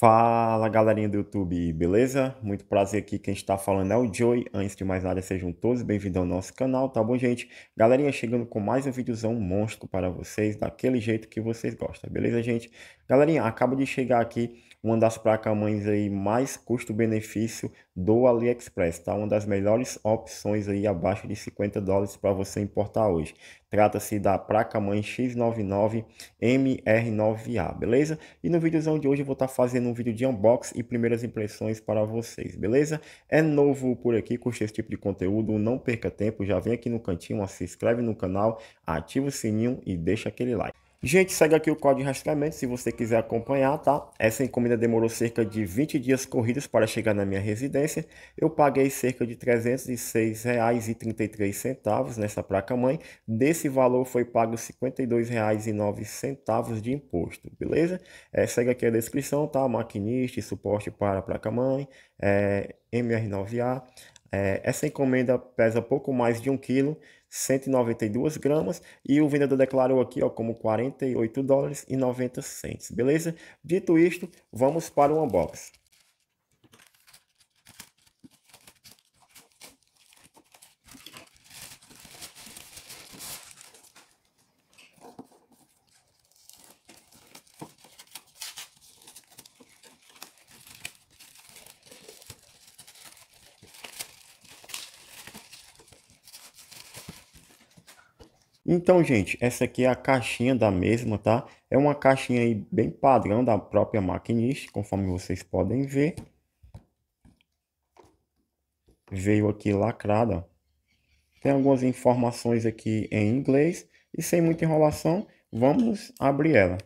Fala galerinha do YouTube, beleza? Muito prazer aqui, quem está falando é o Joey. Antes de mais nada, sejam todos bem-vindos ao nosso canal, tá bom, gente? Galerinha, chegando com mais um videozão monstro para vocês, daquele jeito que vocês gostam, beleza, gente? Galerinha, acabo de chegar aqui uma das placas-mães aí mais custo-benefício do AliExpress, tá? Uma das melhores opções aí abaixo de 50 dólares para você importar hoje. Trata-se da placa-mãe X99MR9A, beleza? E no vídeozão de hoje eu vou estar tá fazendo um vídeo de unboxing e primeiras impressões para vocês, beleza? É novo por aqui, curte esse tipo de conteúdo, não perca tempo, já vem aqui no cantinho, ó, se inscreve no canal, ativa o sininho e deixa aquele like. Gente, segue aqui o código de rastreamento se você quiser acompanhar, tá? Essa encomenda demorou cerca de 20 dias corridos para chegar na minha residência. Eu paguei cerca de R$ 306,33 nessa placa-mãe. Desse valor foi pago R$ 52,09 de imposto, beleza? É, segue aqui a descrição, tá? Maquinista, suporte para placa-mãe, é, MR9A. É, essa encomenda pesa pouco mais de 1 kg, 192 gramas, e o vendedor declarou aqui ó, como 48 dólares e 90 centes, beleza? Dito isto, vamos para o unboxing. Então, gente, essa aqui é a caixinha da mesma, tá? É uma caixinha aí bem padrão da própria Machinist, conforme vocês podem ver. Veio aqui lacrada. Tem algumas informações aqui em inglês e sem muita enrolação, vamos abrir ela.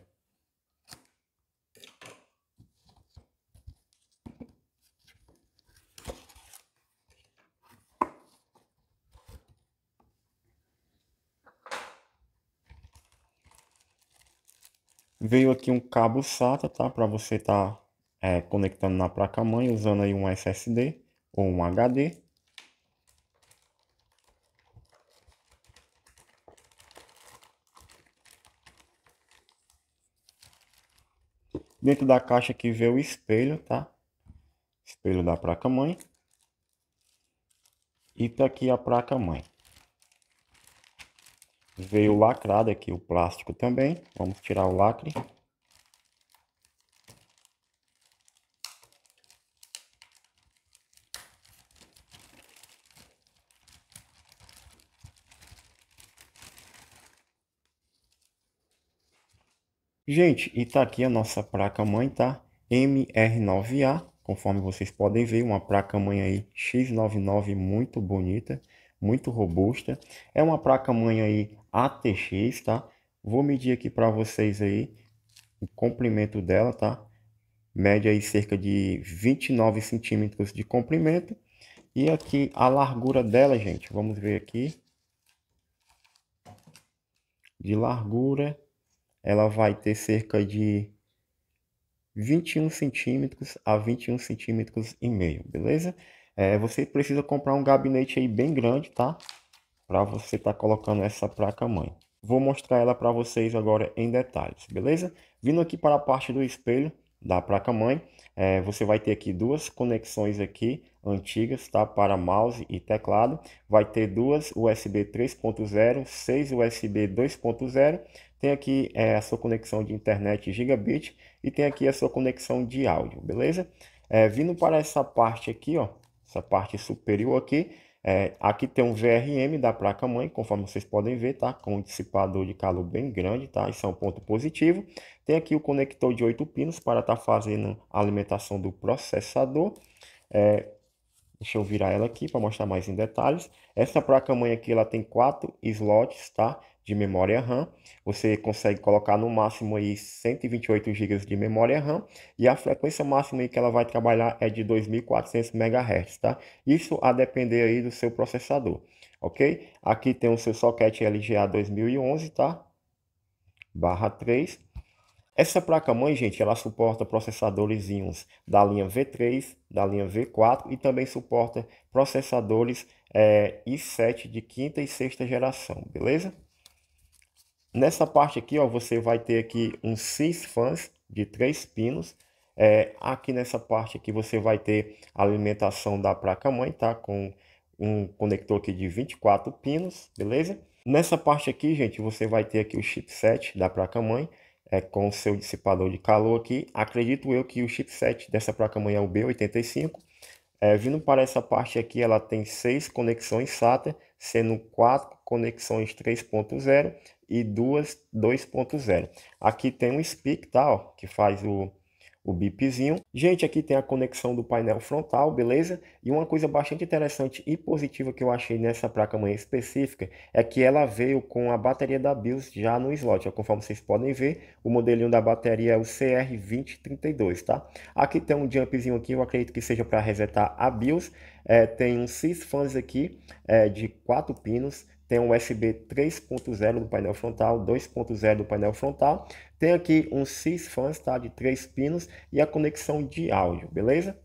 Veio aqui um cabo SATA, tá? Para você estar tá, é, conectando na placa-mãe, usando aí um SSD ou um HD. Dentro da caixa aqui veio o espelho, tá? Espelho da placa-mãe. E tá aqui a placa-mãe. Veio lacrado aqui o plástico também. Vamos tirar o lacre. Gente, e tá aqui a nossa placa mãe, tá? MR9A, conforme vocês podem ver, uma placa mãe aí X99 muito bonita muito robusta. É uma placa-mãe aí ATX, tá? Vou medir aqui para vocês aí o comprimento dela, tá? Média aí cerca de 29 centímetros de comprimento. E aqui a largura dela, gente, vamos ver aqui. De largura, ela vai ter cerca de 21 centímetros a 21 centímetros e meio, beleza? É, você precisa comprar um gabinete aí bem grande, tá? Para você estar tá colocando essa placa mãe. Vou mostrar ela para vocês agora em detalhes, beleza? Vindo aqui para a parte do espelho da placa mãe, é, você vai ter aqui duas conexões aqui antigas, tá? Para mouse e teclado. Vai ter duas USB 3.0, 6 USB 2.0. Tem aqui é, a sua conexão de internet gigabit e tem aqui a sua conexão de áudio, beleza? É, vindo para essa parte aqui, ó, essa parte superior aqui. É, aqui tem um VRM da placa mãe, conforme vocês podem ver, tá? Com um dissipador de calor bem grande, tá? Isso é um ponto positivo. Tem aqui o conector de 8 pinos para estar tá fazendo a alimentação do processador. É, deixa eu virar ela aqui para mostrar mais em detalhes. Essa placa mãe aqui, ela tem quatro slots, tá? de memória RAM. Você consegue colocar no máximo aí 128 GB de memória RAM e a frequência máxima que ela vai trabalhar é de 2400 MHz, tá? Isso a depender aí do seu processador, OK? Aqui tem o seu socket LGA 2011, tá? Barra 3. Essa placa mãe, gente, ela suporta processadores da linha V3, da linha V4 e também suporta processadores é, eh, i7 de quinta e sexta geração, beleza? Nessa parte aqui, ó, você vai ter aqui uns seis fãs de três pinos. É, aqui nessa parte aqui você vai ter a alimentação da placa mãe, tá? Com um conector aqui de 24 pinos, beleza? Nessa parte aqui, gente, você vai ter aqui o chipset da placa mãe, é, com o seu dissipador de calor aqui. Acredito eu que o chipset dessa placa mãe é o B85. É, vindo para essa parte aqui, ela tem seis conexões SATA, sendo quatro conexões 3.0 e duas 2.0. Aqui tem um speak, tá, ó, que faz o, o bipzinho. Gente, aqui tem a conexão do painel frontal, beleza? E uma coisa bastante interessante e positiva que eu achei nessa placa mãe específica é que ela veio com a bateria da BIOS já no slot. Ó. Conforme vocês podem ver, o modelinho da bateria é o CR2032, tá? Aqui tem um jumpzinho aqui, eu acredito que seja para resetar a BIOS. É, tem um sys fãs aqui é, de quatro pinos tem um USB 3.0 do painel frontal, 2.0 do painel frontal, tem aqui um sys tá, de 3 pinos e a conexão de áudio, beleza?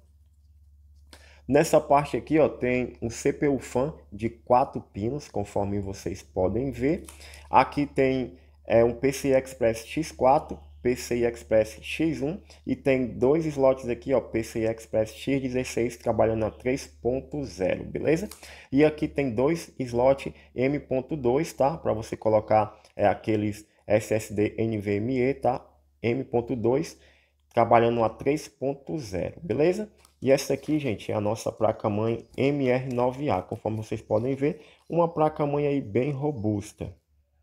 Nessa parte aqui ó, tem um CPU fan de 4 pinos, conforme vocês podem ver. Aqui tem é, um PCI Express X4 PCI Express X1 e tem dois slots aqui, ó, PCI Express X16 trabalhando a 3.0, beleza? E aqui tem dois slots M.2, tá? Para você colocar é, aqueles SSD NVMe, tá? M.2 trabalhando a 3.0, beleza? E essa aqui, gente, é a nossa placa-mãe MR9A, conforme vocês podem ver, uma placa-mãe aí bem robusta.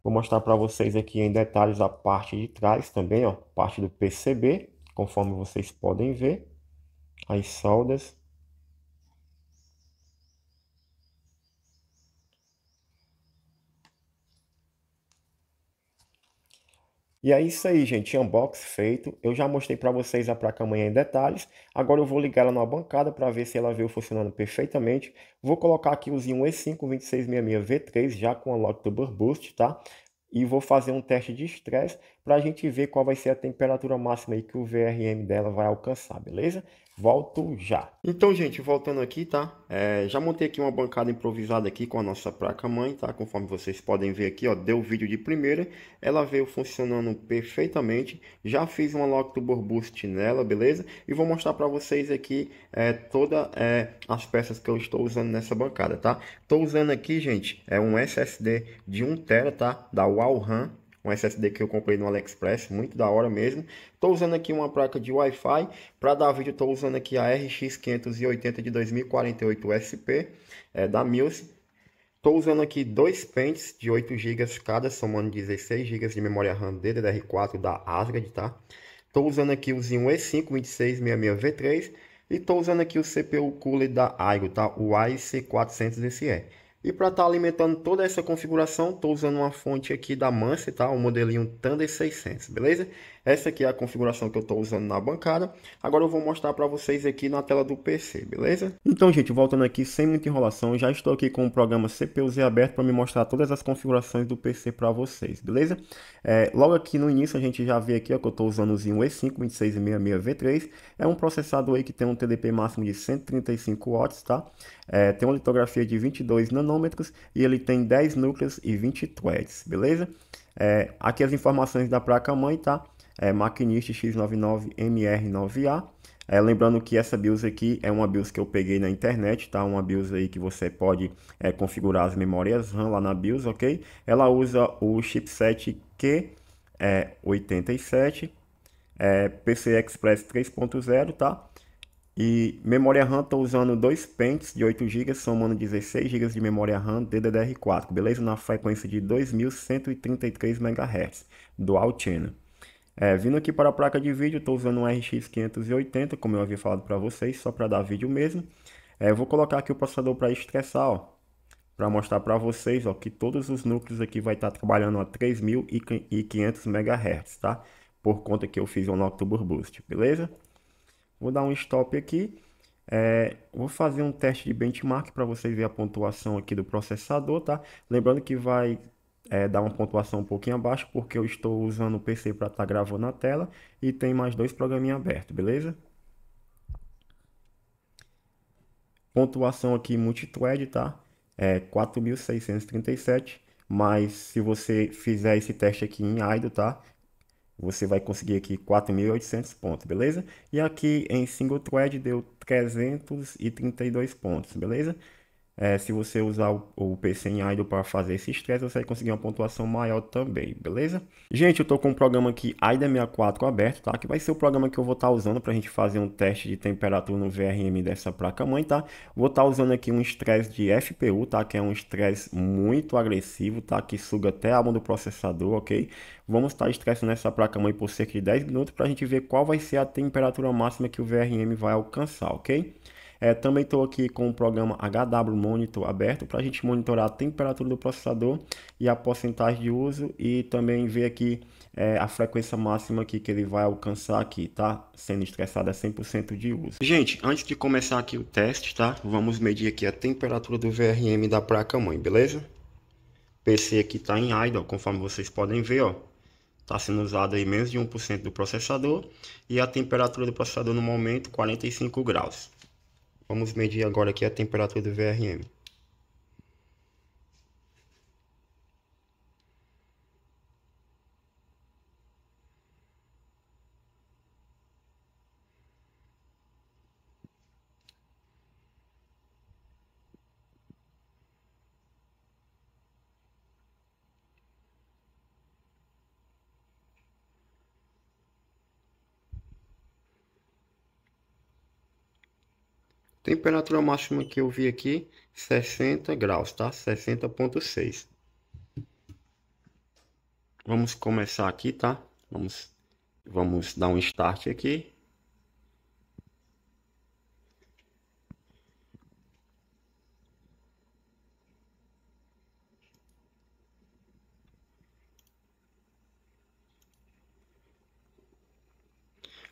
Vou mostrar para vocês aqui em detalhes a parte de trás também, ó, parte do PCB, conforme vocês podem ver, as soldas. E é isso aí, gente. Unbox feito. Eu já mostrei para vocês a placa amanhã em detalhes. Agora eu vou ligar ela na bancada para ver se ela veio funcionando perfeitamente. Vou colocar aqui o Zinho E5 2666 V3 já com a Lock Turbo Boost, tá? E vou fazer um teste de estresse para a gente ver qual vai ser a temperatura máxima aí que o VRM dela vai alcançar, beleza? Volto já. Então, gente, voltando aqui, tá? É, já montei aqui uma bancada improvisada aqui com a nossa placa mãe, tá? Conforme vocês podem ver aqui, ó, deu vídeo de primeira. Ela veio funcionando perfeitamente. Já fiz uma lock Tubor Boost nela, beleza? E vou mostrar para vocês aqui é, todas é, as peças que eu estou usando nessa bancada, tá? Tô usando aqui, gente, é um SSD de 1TB, tá? Da Walram um SSD que eu comprei no AliExpress, muito da hora mesmo. Estou usando aqui uma placa de Wi-Fi, para dar vídeo estou usando aqui a RX 580 de 2048 SP, é, da Mills. Estou usando aqui dois pentes de 8 GB cada, somando 16 GB de memória RAM DDR4 da Asgard, tá? Estou usando aqui o Zinho E5 2666V3 e estou usando aqui o CPU Cooler da Aigo tá? O IC400SE. E para estar tá alimentando toda essa configuração, estou usando uma fonte aqui da Mansa, tá? O modelinho Thunder 600, beleza? Essa aqui é a configuração que eu estou usando na bancada. Agora eu vou mostrar para vocês aqui na tela do PC, beleza? Então, gente, voltando aqui sem muita enrolação, já estou aqui com o programa CPUZ aberto para me mostrar todas as configurações do PC para vocês, beleza? É, logo aqui no início a gente já vê aqui ó, que eu estou usando o Zinho E5 2666V3. É um processador aí que tem um TDP máximo de 135 watts, tá? É, tem uma litografia de 22 nanômetros e ele tem 10 núcleos e 20 threads, beleza? É, aqui as informações da placa-mãe, tá? é, Maquinista X99MR9A. É, lembrando que essa BIOS aqui é uma BIOS que eu peguei na internet, tá? Uma BIOS aí que você pode é, configurar as memórias RAM lá na BIOS, ok? Ela usa o chipset Q87, é, é Express 3.0, tá? E memória RAM, estou usando dois pentes de 8 GB, somando 16 GB de memória RAM DDR4, beleza? Na frequência de 2133 MHz, dual channel. É, vindo aqui para a placa de vídeo, estou usando um RX 580, como eu havia falado para vocês, só para dar vídeo mesmo. É, vou colocar aqui o processador para estressar, para mostrar para vocês ó, que todos os núcleos aqui vai estar tá trabalhando a 3.500 MHz, tá? Por conta que eu fiz um Nocturne Boost, beleza? Vou dar um stop aqui. É, vou fazer um teste de benchmark para vocês verem a pontuação aqui do processador, tá? Lembrando que vai é, dar uma pontuação um pouquinho abaixo, porque eu estou usando o PC para estar tá gravando na tela e tem mais dois programinhas abertos, beleza? Pontuação aqui multithread, tá? É 4.637, mas se você fizer esse teste aqui em idle, tá? Você vai conseguir aqui 4.800 pontos, beleza? E aqui em single thread deu 332 pontos, beleza? É, se você usar o, o PC em idle para fazer esse stress você vai conseguir uma pontuação maior também, beleza? Gente, eu estou com um programa aqui, IDA64 aberto, tá? Que vai ser o programa que eu vou estar tá usando para a gente fazer um teste de temperatura no VRM dessa placa mãe, tá? Vou estar tá usando aqui um stress de FPU, tá? Que é um stress muito agressivo, tá? Que suga até a alma do processador, ok? Vamos estar tá estressando essa placa mãe por cerca de 10 minutos para a gente ver qual vai ser a temperatura máxima que o VRM vai alcançar, ok? É, também estou aqui com o programa HW Monitor aberto para a gente monitorar a temperatura do processador e a porcentagem de uso e também ver aqui é, a frequência máxima aqui que ele vai alcançar aqui, tá? Sendo estressado a 100% de uso. Gente, antes de começar aqui o teste, tá? Vamos medir aqui a temperatura do VRM da placa-mãe, beleza? PC aqui está em idle, conforme vocês podem ver, ó está sendo usado aí menos de 1% do processador e a temperatura do processador no momento 45 graus. Vamos medir agora aqui a temperatura do VRM. Temperatura máxima que eu vi aqui, 60 graus, tá? 60.6. Vamos começar aqui, tá? Vamos, vamos dar um start aqui.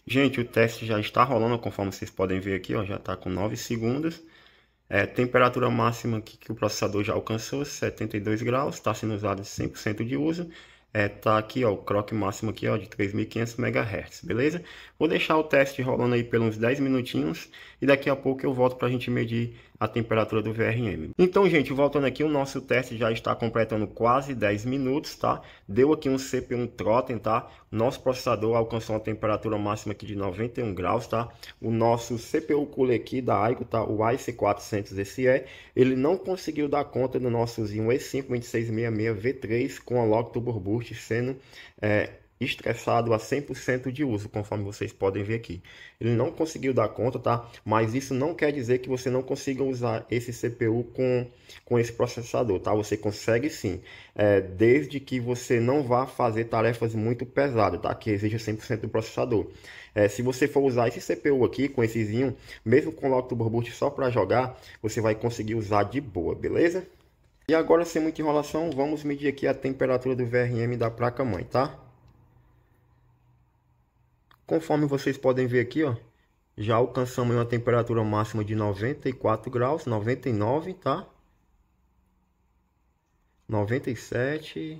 Gente, o teste já está rolando, conforme vocês podem ver aqui, ó, já está com 9 segundos. É, temperatura máxima que, que o processador já alcançou, 72 graus, está sendo usado 100% de uso. Está é, tá aqui ó, o croque máximo aqui, ó, de 3.500 MHz, beleza? Vou deixar o teste rolando aí por uns 10 minutinhos e daqui a pouco eu volto para a gente medir a temperatura do VRM. Então, gente, voltando aqui, o nosso teste já está completando quase 10 minutos, tá? Deu aqui um CPU um Trotten, tá? Nosso processador alcançou uma temperatura máxima aqui de 91 graus, tá? O nosso CPU cooler aqui da Aigo, tá? O IC400SE, ele não conseguiu dar conta do nosso Zinho E5 2666 V3 com a Log Turbo Boost sendo é, estressado a 100% de uso, conforme vocês podem ver aqui. Ele não conseguiu dar conta, tá? Mas isso não quer dizer que você não consiga usar esse CPU com, com esse processador, tá? Você consegue sim, é, desde que você não vá fazer tarefas muito pesadas, tá? Que exija 100% do processador. É, se você for usar esse CPU aqui, com essezinho, mesmo com o October só para jogar, você vai conseguir usar de boa, beleza? E agora, sem muita enrolação, vamos medir aqui a temperatura do VRM da placa-mãe, tá? Conforme vocês podem ver aqui, ó, já alcançamos uma temperatura máxima de 94 graus, 99, tá? 97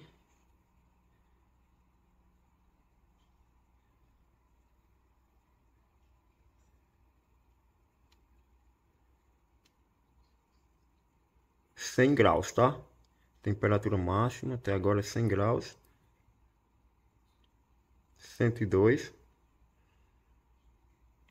100 graus, tá? Temperatura máxima até agora é 100 graus. 102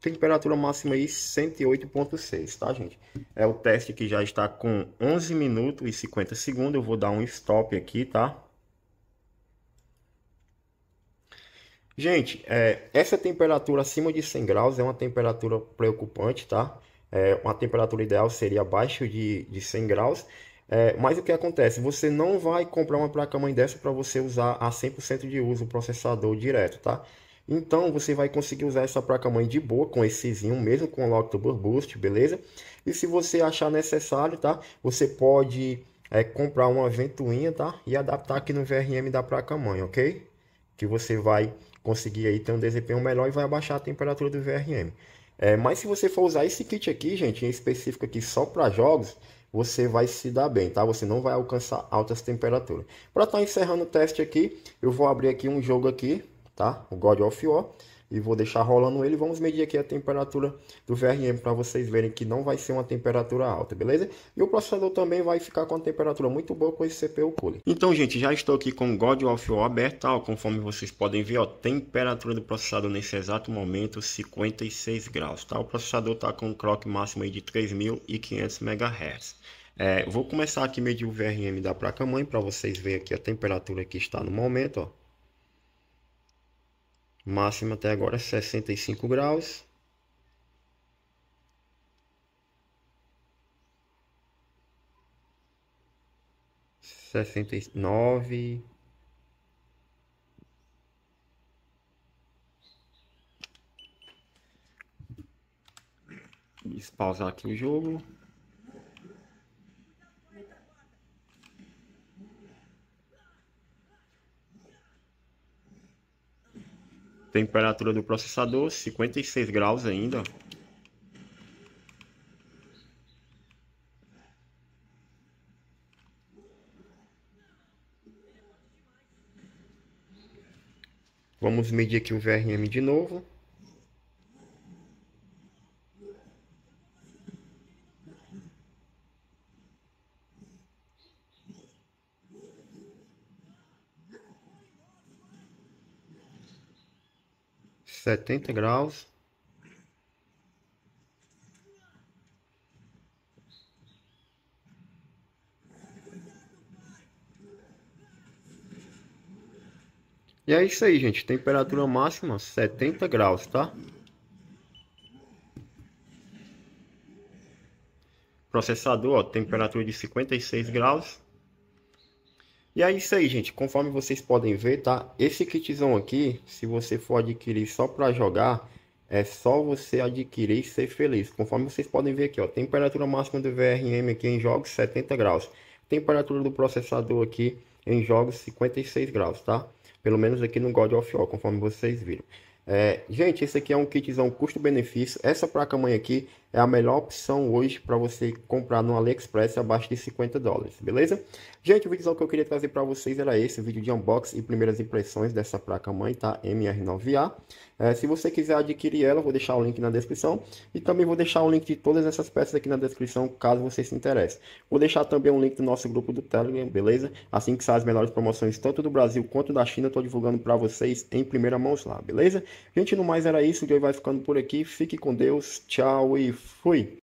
temperatura máxima aí 108.6, tá, gente? É o teste que já está com 11 minutos e 50 segundos. Eu vou dar um stop aqui, tá? Gente, é, essa temperatura acima de 100 graus é uma temperatura preocupante, tá? É, uma temperatura ideal seria abaixo de, de 100 graus. É, mas o que acontece? Você não vai comprar uma placa-mãe dessa para você usar a 100% de uso o processador direto, tá? Então você vai conseguir usar essa placa-mãe de boa com essezinho, mesmo com o October Boost, beleza? E se você achar necessário, tá? Você pode é, comprar uma ventoinha, tá? E adaptar aqui no VRM da placa-mãe, ok? Que você vai conseguir aí ter um desempenho melhor e vai abaixar a temperatura do VRM. É, mas se você for usar esse kit aqui, gente, em específico aqui só para jogos, você vai se dar bem, tá? Você não vai alcançar altas temperaturas. Para estar tá encerrando o teste aqui, eu vou abrir aqui um jogo aqui, tá? O God of War. E vou deixar rolando ele. Vamos medir aqui a temperatura do VRM para vocês verem que não vai ser uma temperatura alta, beleza? E o processador também vai ficar com a temperatura muito boa com esse CPU cooling. Então, gente, já estou aqui com o God of War aberto, ó, conforme vocês podem ver, ó, temperatura do processador nesse exato momento 56 graus, tá? O processador está com um clock máximo aí de 3.500 MHz. É, vou começar aqui medir o VRM da placa mãe para vocês verem aqui a temperatura que está no momento, ó. Máxima até agora 65 é graus. Sessenta e nove. Despausar aqui o jogo. Temperatura do processador, 56 graus ainda. Vamos medir aqui o VRM de novo. setenta graus. E é isso aí, gente. Temperatura máxima setenta graus, tá? Processador, ó, temperatura de cinquenta e seis graus. E é isso aí, gente. Conforme vocês podem ver, tá? Esse kitzão aqui, se você for adquirir só para jogar, é só você adquirir e ser feliz. Conforme vocês podem ver aqui, ó. Temperatura máxima do VRM aqui em jogos, 70 graus. Temperatura do processador aqui em jogos, 56 graus, tá? Pelo menos aqui no God of War, conforme vocês viram. É, gente, esse aqui é um kitzão custo-benefício. Essa placa-mãe aqui é a melhor opção hoje para você comprar no AliExpress abaixo de 50 dólares, beleza? Gente, o vídeo que eu queria trazer para vocês era esse, vídeo de unboxing e primeiras impressões dessa placa mãe, tá? MR9A. É, se você quiser adquirir ela, vou deixar o link na descrição e também vou deixar o link de todas essas peças aqui na descrição, caso você se interesse. Vou deixar também um link do nosso grupo do Telegram, beleza? Assim que saem as melhores promoções, tanto do Brasil quanto da China, estou divulgando para vocês em primeira mão lá, beleza? Gente, no mais era isso, o dia vai ficando por aqui, fique com Deus, tchau e Fui.